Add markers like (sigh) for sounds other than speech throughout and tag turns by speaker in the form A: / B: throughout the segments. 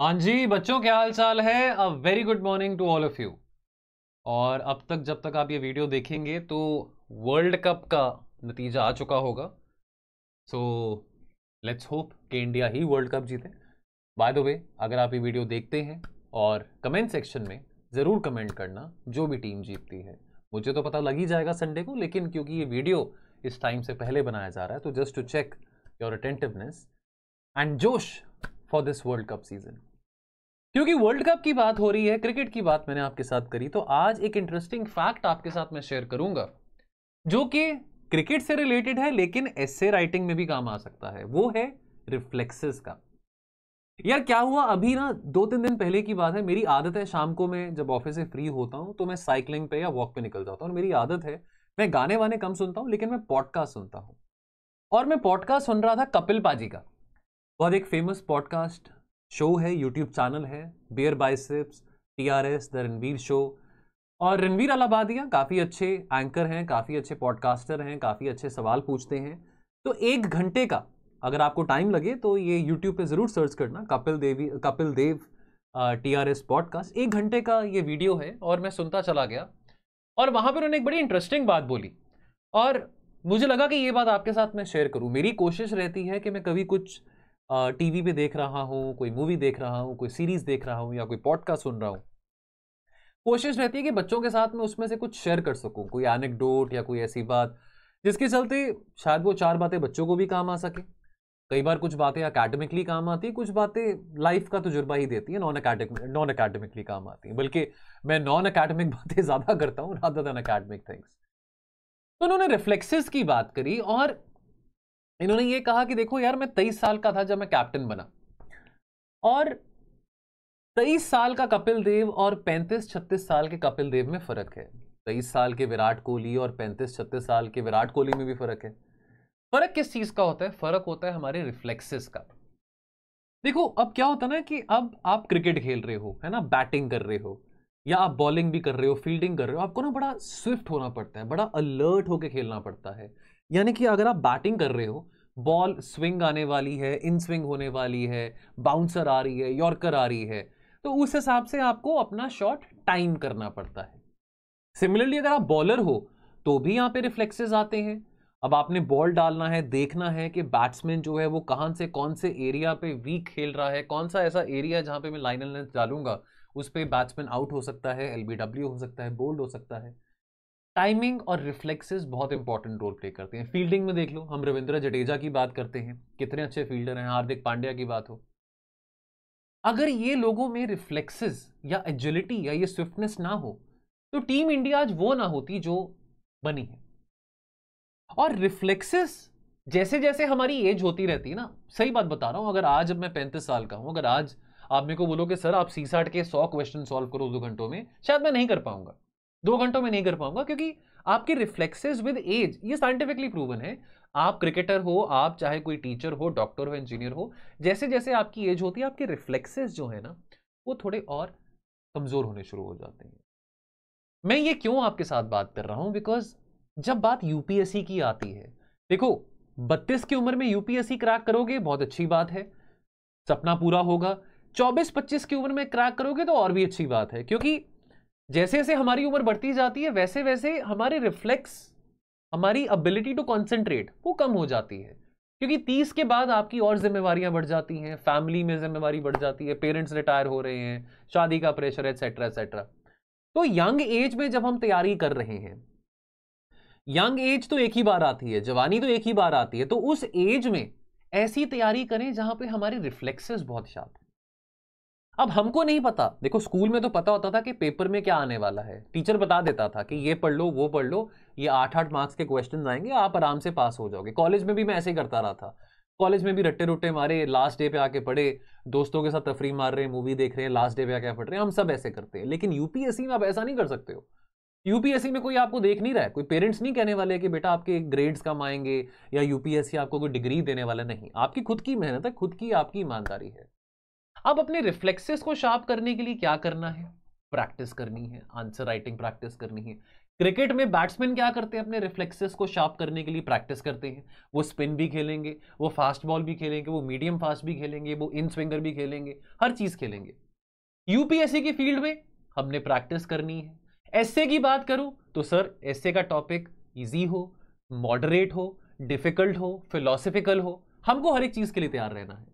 A: हाँ जी बच्चों क्या हाल चाल है a very good morning to all of you और अब तक जब तक आप ये वीडियो देखेंगे तो वर्ल्ड कप का नतीजा आ चुका होगा सो लेट्स होप कि इंडिया ही वर्ल्ड कप जीते बाय द वे अगर आप ये वीडियो देखते हैं और कमेंट सेक्शन में ज़रूर कमेंट करना जो भी टीम जीतती है मुझे तो पता लग ही जाएगा संडे को लेकिन क्योंकि ये वीडियो इस टाइम से पहले बनाया जा रहा है तो just to check your attentiveness and जोश for this world cup season क्योंकि वर्ल्ड कप की बात हो रही है क्रिकेट की बात मैंने आपके साथ करी तो आज एक इंटरेस्टिंग फैक्ट आपके साथ मैं शेयर करूंगा जो कि क्रिकेट से रिलेटेड है लेकिन एसे राइटिंग में भी काम आ सकता है वो है रिफ्लेक्सेस का यार क्या हुआ अभी ना दो तीन दिन पहले की बात है मेरी आदत है शाम को मैं जब ऑफिस से फ्री होता हूँ तो मैं साइकिलिंग पे या वॉक पे निकल जाता हूँ और मेरी आदत है मैं गाने वाने कम सुनता हूँ लेकिन मैं पॉडकास्ट सुनता हूँ और मैं पॉडकास्ट सुन रहा था कपिल पाजी का तो बहुत एक फेमस पॉडकास्ट शो है यूट्यूब चैनल है beer biceps T R S the Ranveer show और रणवीर अलाबादिया काफ़ी अच्छे एंकर हैं काफ़ी अच्छे पॉडकास्टर हैं काफ़ी अच्छे सवाल पूछते हैं तो एक घंटे का अगर आपको टाइम लगे तो ये यूट्यूब पे ज़रूर सर्च करना Kapil Devi Kapil Dev T R S podcast एक घंटे का ये वीडियो है और मैं सुनता चला गया और वहाँ पर उन्होंने एक बड़ी इंटरेस्टिंग बात बोली और मुझे लगा कि ये बात आपके साथ मैं शेयर करूँ मेरी कोशिश रहती है कि मैं कभी कुछ टीवी पे देख रहा हूँ कोई मूवी देख रहा हूँ कोई सीरीज देख रहा हूँ या कोई पॉडकास्ट सुन रहा हूँ कोशिश रहती है कि बच्चों के साथ मैं उसमें से कुछ शेयर कर सकूँ कोई एनेकडोट या कोई ऐसी बात जिसके चलते शायद वो चार बातें बच्चों को भी काम आ सके कई बार कुछ बातें अकेडमिकली काम आती है कुछ बातें लाइफ का तजुर्बा ही देती है नॉन अकेडमिक नॉन अकेडमिकली काम आती है बल्कि मैं नॉन अकेडमिक (laughs) बातें ज़्यादा करता हूँ रादर देन अकेडमिक थिंग्स तो उन्होंने रिफ्लेक्सेस की बात करी और इन्होंने ये कहा कि देखो यार मैं तेईस साल का था जब मैं कैप्टन बना और तेईस साल का कपिल देव और पैंतीस छत्तीस साल के कपिल देव में फर्क है तेईस साल के विराट कोहली और पैंतीस छत्तीस साल के विराट कोहली में भी फर्क है फर्क किस चीज का होता है फर्क होता है हमारे रिफ्लेक्सेस का देखो अब क्या होता है ना कि अब आप क्रिकेट खेल रहे हो है ना बैटिंग कर रहे हो या आप बॉलिंग भी कर रहे हो फील्डिंग कर रहे हो आपको ना बड़ा स्विफ्ट होना पड़ता है बड़ा अलर्ट होकर खेलना पड़ता है यानी कि अगर आप बैटिंग कर रहे हो बॉल स्विंग आने वाली है इन स्विंग होने वाली है बाउंसर आ रही है यॉर्कर आ रही है तो उस हिसाब से आपको अपना शॉट टाइम करना पड़ता है सिमिलरली अगर आप बॉलर हो तो भी यहाँ पे रिफ्लेक्सेस आते हैं अब आपने बॉल डालना है देखना है कि बैट्समैन जो है वो कहाँ से कौन से एरिया पे वीक खेल रहा है कौन सा ऐसा एरिया जहाँ पे मैं लाइनल लेंथ डालूंगा उस पर बैट्समैन आउट हो सकता है एल हो सकता है बोल्ड हो सकता है टाइमिंग और रिफ्लेक्सेस बहुत इंपॉर्टेंट रोल प्ले करते हैं फील्डिंग में देख लो हम रविंद्र जडेजा की बात करते हैं कितने अच्छे फील्डर हैं हार्दिक पांड्या की बात हो अगर ये लोगों में रिफ्लेक्सेस या एजिलिटी या ये स्विफ्टनेस ना हो तो टीम इंडिया आज वो ना होती जो बनी है और रिफ्लेक्सेस जैसे जैसे हमारी एज होती रहती है ना सही बात बता रहा हूँ अगर आज मैं पैंतीस साल का हूँ अगर आज आप मेरे को बोलोगे सर आप सी साठ के सौ क्वेश्चन सॉल्व करो दो घंटों में शायद मैं नहीं कर पाऊंगा दो घंटों में नहीं कर पाऊंगा क्योंकि आपके रिफ्लेक्सेस विद एज ये साइंटिफिकली प्रूवन है आप क्रिकेटर हो आप चाहे कोई टीचर हो डॉक्टर हो इंजीनियर हो जैसे जैसे आपकी एज होती है आपके रिफ्लेक्सेस जो है ना वो थोड़े और कमज़ोर होने शुरू हो जाते हैं मैं ये क्यों आपके साथ बात कर रहा हूं बिकॉज जब बात यूपीएससी की आती है देखो बत्तीस की उम्र में यूपीएससी क्रैक करोगे बहुत अच्छी बात है सपना पूरा होगा चौबीस पच्चीस की उम्र में क्रैक करोगे तो और भी अच्छी बात है क्योंकि जैसे जैसे हमारी उम्र बढ़ती जाती है वैसे वैसे हमारे रिफ्लेक्स हमारी अबिलिटी टू कॉन्सेंट्रेट वो कम हो जाती है क्योंकि तीस के बाद आपकी और जिम्मेवारियां बढ़ जाती हैं फैमिली में जिम्मेवारी बढ़ जाती है पेरेंट्स रिटायर हो रहे हैं शादी का प्रेशर एक्सेट्रा एक्सेट्रा तो यंग एज में जब हम तैयारी कर रहे हैं यंग एज तो एक ही बार आती है जवानी तो एक ही बार आती है तो उस एज में ऐसी तैयारी करें जहां पे हमारे रिफ्लेक्सेस बहुत शार्प अब हमको नहीं पता देखो स्कूल में तो पता होता था कि पेपर में क्या आने वाला है टीचर बता देता था कि ये पढ़ लो वो पढ़ लो ये आठ आठ मार्क्स के क्वेश्चन आएंगे आप आराम से पास हो जाओगे कॉलेज में भी मैं ऐसे ही करता रहा था कॉलेज में भी रट्टे रुट्टे मारे लास्ट डे पे आके पढ़े दोस्तों के साथ तफरी मार रहे मूवी देख रहे हैं लास्ट डे पे आके पढ़ रहे हैं हम सब ऐसे करते हैं लेकिन यूपीएससी में आप ऐसा नहीं कर सकते हो यूपीएससी में कोई आपको देख नहीं रहा है कोई पेरेंट्स नहीं कहने वाले कि बेटा आपके ग्रेड्स कम आएंगे या यूपीएससी आपको कोई डिग्री देने वाला नहीं आपकी खुद की मेहनत है खुद की आपकी ईमानदारी है अब अपने रिफ्लेक्सेस को शार्प करने के लिए क्या करना है प्रैक्टिस करनी है आंसर राइटिंग प्रैक्टिस करनी है क्रिकेट में बैट्समैन क्या करते हैं अपने रिफ्लेक्सेस को शार्प करने के लिए प्रैक्टिस करते हैं वो स्पिन भी खेलेंगे वो फास्ट बॉल भी खेलेंगे वो मीडियम फास्ट भी खेलेंगे वो इन स्विंगर भी खेलेंगे हर चीज़ खेलेंगे यूपीएससी की फील्ड में हमने प्रैक्टिस करनी है एसए की बात करूं तो सर एसए का टॉपिक ईजी हो मॉडरेट हो डिफिकल्ट हो फिलोसफिकल हो हमको हर एक चीज़ के लिए तैयार रहना है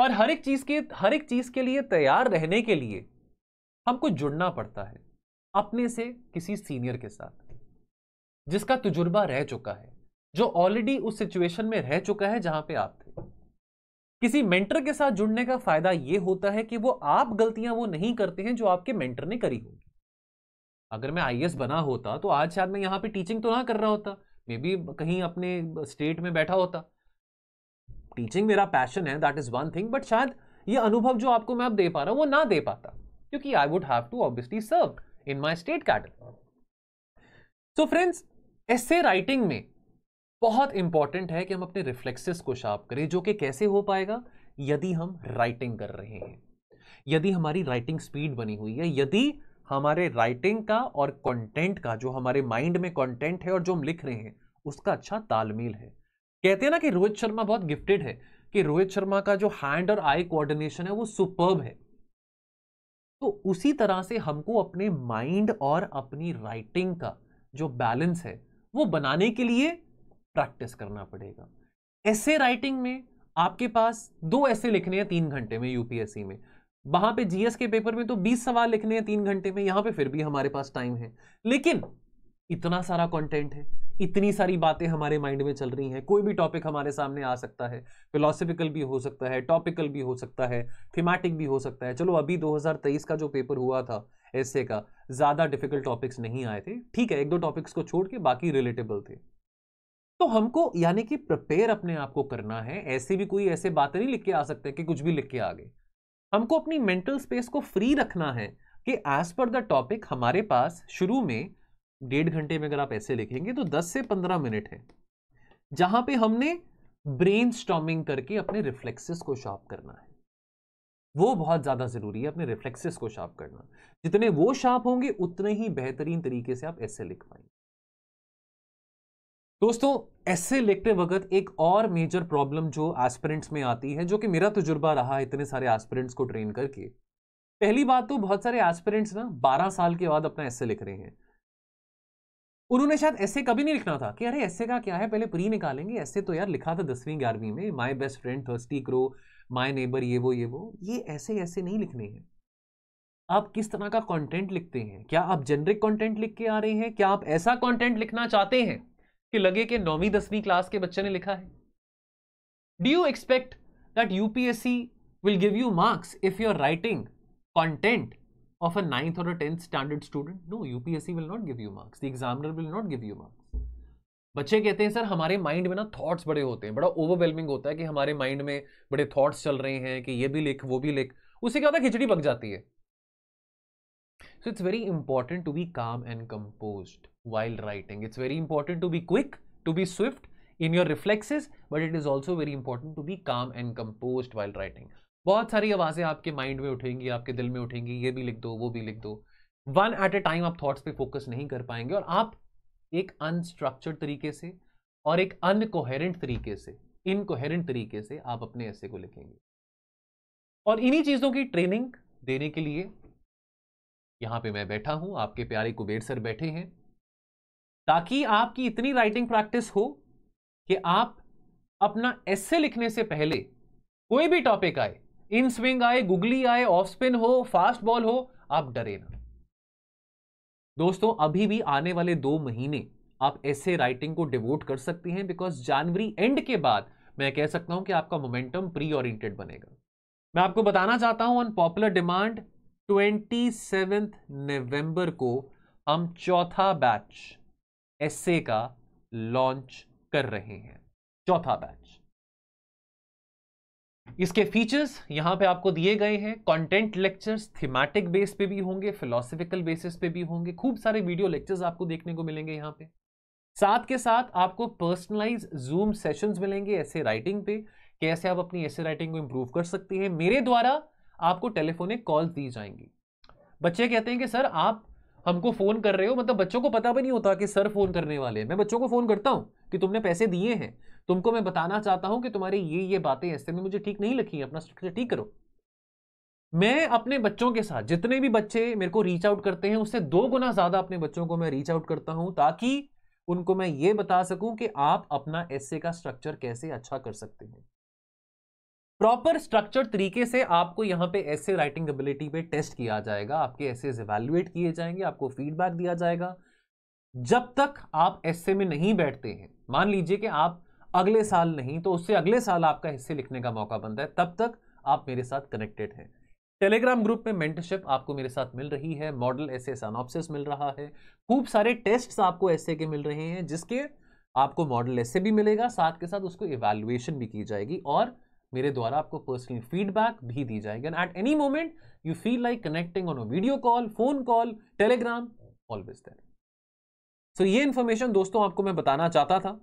A: और हर एक चीज के हर एक चीज के लिए तैयार रहने के लिए हमको जुड़ना पड़ता है अपने से किसी सीनियर के साथ जिसका तजुर्बा रह चुका है जो ऑलरेडी उस सिचुएशन में रह चुका है जहां पे आप थे किसी मेंटर के साथ जुड़ने का फायदा यह होता है कि वो आप गलतियां वो नहीं करते हैं जो आपके मेंटर ने करी होगी अगर मैं आई बना होता तो आज शायद मैं यहाँ पे टीचिंग तो ना कर रहा होता मे बी कहीं अपने स्टेट में बैठा होता टीचिंग मेरा पैशन है that is one thing but शायद ये अनुभव जो आपको मैं अब दे पा रहा हूँ वो ना दे पाता क्योंकि I would have to obviously serve in my state cadre so friends ऐसे राइटिंग में बहुत इंपॉर्टेंट है कि हम अपने रिफ्लेक्सेस को शार्प करें जो कि कैसे हो पाएगा यदि हम राइटिंग कर रहे हैं यदि हमारी राइटिंग स्पीड बनी हुई है यदि हमारे राइटिंग का और कंटेंट का जो हमारे माइंड में कंटेंट है और जो हम लिख रहे हैं उसका अच्छा तालमेल है कहते हैं ना कि रोहित शर्मा बहुत गिफ्टेड है कि रोहित शर्मा का जो हैंड और आई कोऑर्डिनेशन है वो सुपर्ब है तो उसी तरह से हमको अपने माइंड और अपनी राइटिंग का जो बैलेंस है वो बनाने के लिए प्रैक्टिस करना पड़ेगा ऐसे राइटिंग में आपके पास दो ऐसे लिखने हैं तीन घंटे में यूपीएससी में वहां पे जीएस के पेपर में तो बीस सवाल लिखने हैं तीन घंटे में यहां पे फिर भी हमारे पास टाइम है लेकिन इतना सारा कंटेंट है इतनी सारी बातें हमारे माइंड में चल रही हैं कोई भी टॉपिक हमारे सामने आ सकता है फिलोसफिकल भी हो सकता है टॉपिकल भी हो सकता है थीमेटिक भी हो सकता है चलो अभी 2023 का जो पेपर हुआ था ऐसे का ज़्यादा डिफिकल्ट टॉपिक्स नहीं आए थे ठीक है एक दो टॉपिक्स को छोड़ के बाकी रिलेटेबल थे तो हमको यानी कि प्रिपेयर अपने आप को करना है ऐसे भी कोई ऐसे बातें नहीं लिख के आ सकते कि कुछ भी लिख के आ गए हमको अपनी मेंटल स्पेस को फ्री रखना है कि एज पर द टॉपिक हमारे पास शुरू में डेढ़ घंटे में अगर आप ऐसे लिखेंगे तो 10 से 15 मिनट है जहां पे हमने ब्रेन स्टॉमिंग करके अपने रिफ्लेक्सेस को शार्प करना है वो बहुत ज़्यादा ज़रूरी है अपने रिफ्लेक्सेस को शार्प करना जितने वो शार्प होंगे उतने ही बेहतरीन तरीके से आप ऐसे लिख पाएंगे दोस्तों ऐसे लिखते वक्त एक और मेजर प्रॉब्लम जो एस्पिरेंट्स में आती है जो कि मेरा तजुर्बा रहा इतने सारे एस्पिरेंट्स को ट्रेन करके पहली बात तो बहुत सारे एस्पिरेंट्स ना 12 साल के बाद अपना ऐसे लिख रहे हैं उन्होंने शायद ऐसे कभी नहीं लिखना था कि अरे ऐसे का क्या है पहले प्री निकालेंगे ऐसे तो यार लिखा था दसवीं ग्यारहवीं में my best friend thirsty crow my neighbour ये वो ये वो ये ऐसे ऐसे नहीं लिखने हैं आप किस तरह का कंटेंट लिखते हैं क्या आप जेनरिक कंटेंट लिख के आ रहे हैं क्या आप ऐसा कंटेंट लिखना चाहते हैं कि लगे कि नौवीं दसवीं क्लास के बच्चे ने लिखा है do you expect that UPSC will give you marks if you are writing content of a ninth or a 10th standard student no upsc will not give you marks the examiner will not give you marks बच्चे कहते हैं sir हमारे mind में ना thoughts बड़े होते हैं बड़ा ओवरवेलमिंग होता है कि हमारे माइंड में बड़े थॉट्स चल रहे हैं कि ये भी लिख वो भी लिख उससे क्या होता है खिचड़ी पक जाती है so it's very important to be calm and compose while writing it's very important to be quick to be swift in your reflexes but it is also very important to be calm and composed while writing बहुत सारी आवाज़ें आपके mind में उठेंगी आपके दिल में उठेंगी ये भी लिख दो वो भी लिख दो वन एट ए टाइम आप थॉट्स पे फोकस नहीं कर पाएंगे और आप एक अनस्ट्रक्चर्ड तरीके से और एक अनकोहेरेंट तरीके से इनकोहेरेंट तरीके से आप अपने ऐसे को लिखेंगे और इन्हीं चीज़ों की ट्रेनिंग देने के लिए यहाँ पे मैं बैठा हूँ आपके प्यारे कुबेर सर बैठे हैं ताकि आपकी इतनी राइटिंग प्रैक्टिस हो कि आप अपना ऐसे लिखने से पहले कोई भी टॉपिक आए इन स्विंग आए गुगली आए ऑफ स्पिन हो फास्ट बॉल हो आप डरे ना दोस्तों अभी भी आने वाले दो महीने आप ऐसे राइटिंग को डिवोट कर सकते हैं बिकॉज जनवरी एंड के बाद मैं कह सकता हूं कि आपका मोमेंटम प्री ओरिएंटेड बनेगा मैं आपको बताना चाहता हूं on popular demand twenty seventh November को हम चौथा बैच एसए का लॉन्च कर रहे हैं चौथा बैच इसके फीचर्स यहाँ पे आपको दिए गए हैं कंटेंट लेक्चर्स थीमेटिक बेस पे भी होंगे फिलोसफिकल बेसिस पे भी होंगे खूब सारे वीडियो लेक्चर्स आपको देखने को मिलेंगे यहाँ पे साथ के साथ आपको पर्सनलाइज जूम सेशंस मिलेंगे ऐसे राइटिंग पे कैसे आप अपनी ऐसे राइटिंग को इम्प्रूव कर सकते हैं मेरे द्वारा आपको टेलीफोनिक कॉल्स दी जाएंगी बच्चे कहते हैं कि सर आप हमको फ़ोन कर रहे हो मतलब बच्चों को पता भी नहीं होता कि सर फ़ोन करने वाले हैं मैं बच्चों को फ़ोन करता हूँ कि तुमने पैसे दिए हैं तुमको मैं बताना चाहता हूँ कि तुम्हारी ये ये बातें ऐसे में मुझे ठीक नहीं लगी अपना स्ट्रक्चर ठीक करो मैं अपने बच्चों के साथ जितने भी बच्चे मेरे को रीच आउट करते हैं उससे दो गुना ज़्यादा अपने बच्चों को मैं रीच आउट करता हूँ ताकि उनको मैं ये बता सकूं कि आप अपना एस का स्ट्रक्चर कैसे अच्छा कर सकते हैं प्रॉपर स्ट्रक्चर तरीके से आपको यहाँ पे ऐसे राइटिंग एबिलिटी पे टेस्ट किया जाएगा आपके ऐसे इवेल्युएट किए जाएंगे आपको फीडबैक दिया जाएगा जब तक आप ऐसे में नहीं बैठते हैं मान लीजिए कि आप अगले साल नहीं तो उससे अगले साल आपका हिस्से लिखने का मौका बनता है तब तक आप मेरे साथ कनेक्टेड हैं टेलीग्राम ग्रुप में मेंटरशिप आपको मेरे साथ मिल रही है मॉडल ऐसे सनऑप्सिस मिल रहा है खूब सारे टेस्ट आपको ऐसे के मिल रहे हैं जिसके आपको मॉडल ऐसे भी मिलेगा साथ के साथ उसको इवेल्युएशन भी की जाएगी और मेरे द्वारा आपको पर्सनल फीडबैक भी दी जाएगी and at any moment you feel like connecting on video call phone call Telegram always there so ये इन्फॉर्मेशन दोस्तों आपको मैं बताना चाहता था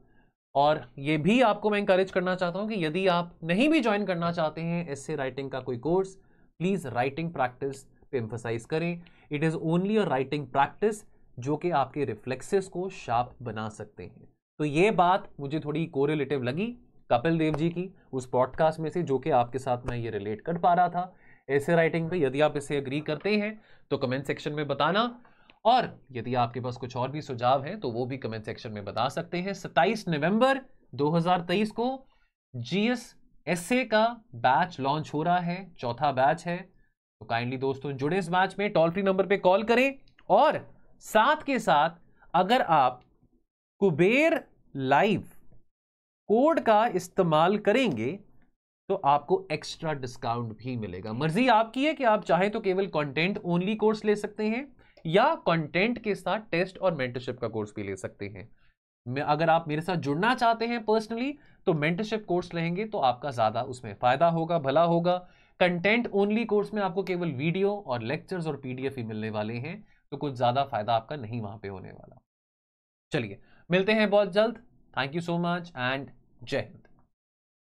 A: और ये भी आपको मैं इंकरेज करना चाहता हूँ कि यदि आप नहीं भी ज्वाइन करना चाहते हैं ऐसे राइटिंग का कोई कोर्स प्लीज़ राइटिंग प्रैक्टिस पे एम्फोसाइज करें it is only a writing practice जो कि आपके रिफ्लेक्सेस को शार्प बना सकते हैं तो ये बात मुझे थोड़ी कोरिलेटिव लगी कपिल देव जी की उस पॉडकास्ट में से जो कि आपके साथ मैं ये रिलेट कर पा रहा था ऐसे राइटिंग पे यदि आप इसे अग्री करते हैं तो कमेंट सेक्शन में बताना और यदि आपके पास कुछ और भी सुझाव हैं तो वो भी कमेंट सेक्शन में बता सकते हैं 27 नवंबर 2023 को जीएस एसए का बैच लॉन्च हो रहा है चौथा बैच है तो काइंडली दोस्तों जुड़े इस बैच में टोल फ्री नंबर पे कॉल करें और साथ के साथ अगर आप कुबेर लाइव कोड का इस्तेमाल करेंगे तो आपको एक्स्ट्रा डिस्काउंट भी मिलेगा मर्जी आपकी है कि आप चाहे तो केवल कंटेंट ओनली कोर्स ले सकते हैं या कंटेंट के साथ टेस्ट और मेंटरशिप का कोर्स भी ले सकते हैं मैं अगर आप मेरे साथ जुड़ना चाहते हैं पर्सनली तो मेंटरशिप कोर्स लेंगे तो आपका ज़्यादा उसमें फ़ायदा होगा भला होगा कंटेंट ओनली कोर्स में आपको केवल वीडियो और लेक्चर्स और पीडीएफ ही मिलने वाले हैं तो कुछ ज़्यादा फ़ायदा आपका नहीं वहाँ पर होने वाला चलिए मिलते हैं बहुत जल्द thank you so much and Gem.